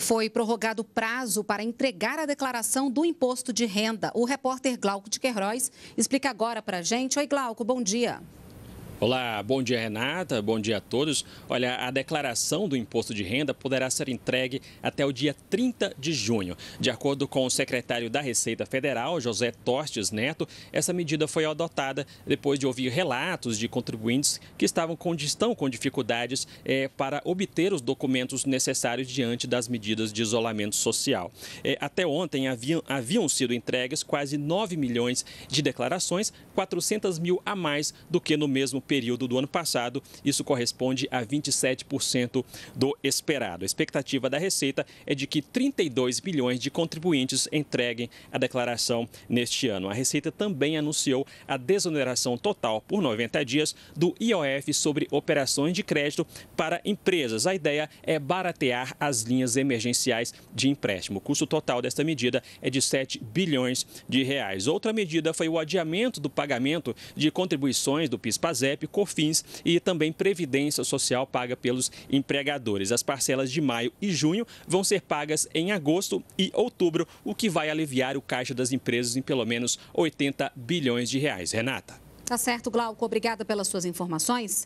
Foi prorrogado o prazo para entregar a declaração do imposto de renda. O repórter Glauco de Queiroz explica agora para a gente. Oi, Glauco, bom dia. Olá, bom dia Renata, bom dia a todos. Olha, a declaração do imposto de renda poderá ser entregue até o dia 30 de junho. De acordo com o secretário da Receita Federal, José Tostes Neto, essa medida foi adotada depois de ouvir relatos de contribuintes que estavam com, estão com dificuldades é, para obter os documentos necessários diante das medidas de isolamento social. É, até ontem haviam, haviam sido entregues quase 9 milhões de declarações, 400 mil a mais do que no mesmo período do ano passado. Isso corresponde a 27% do esperado. A expectativa da Receita é de que 32 bilhões de contribuintes entreguem a declaração neste ano. A Receita também anunciou a desoneração total por 90 dias do IOF sobre operações de crédito para empresas. A ideia é baratear as linhas emergenciais de empréstimo. O custo total desta medida é de 7 bilhões de reais. Outra medida foi o adiamento do pagamento de contribuições do PIS-PASEP PISEP, COFINS e também Previdência Social paga pelos empregadores. As parcelas de maio e junho vão ser pagas em agosto e outubro, o que vai aliviar o caixa das empresas em pelo menos 80 bilhões de reais. Renata. Tá certo, Glauco. Obrigada pelas suas informações.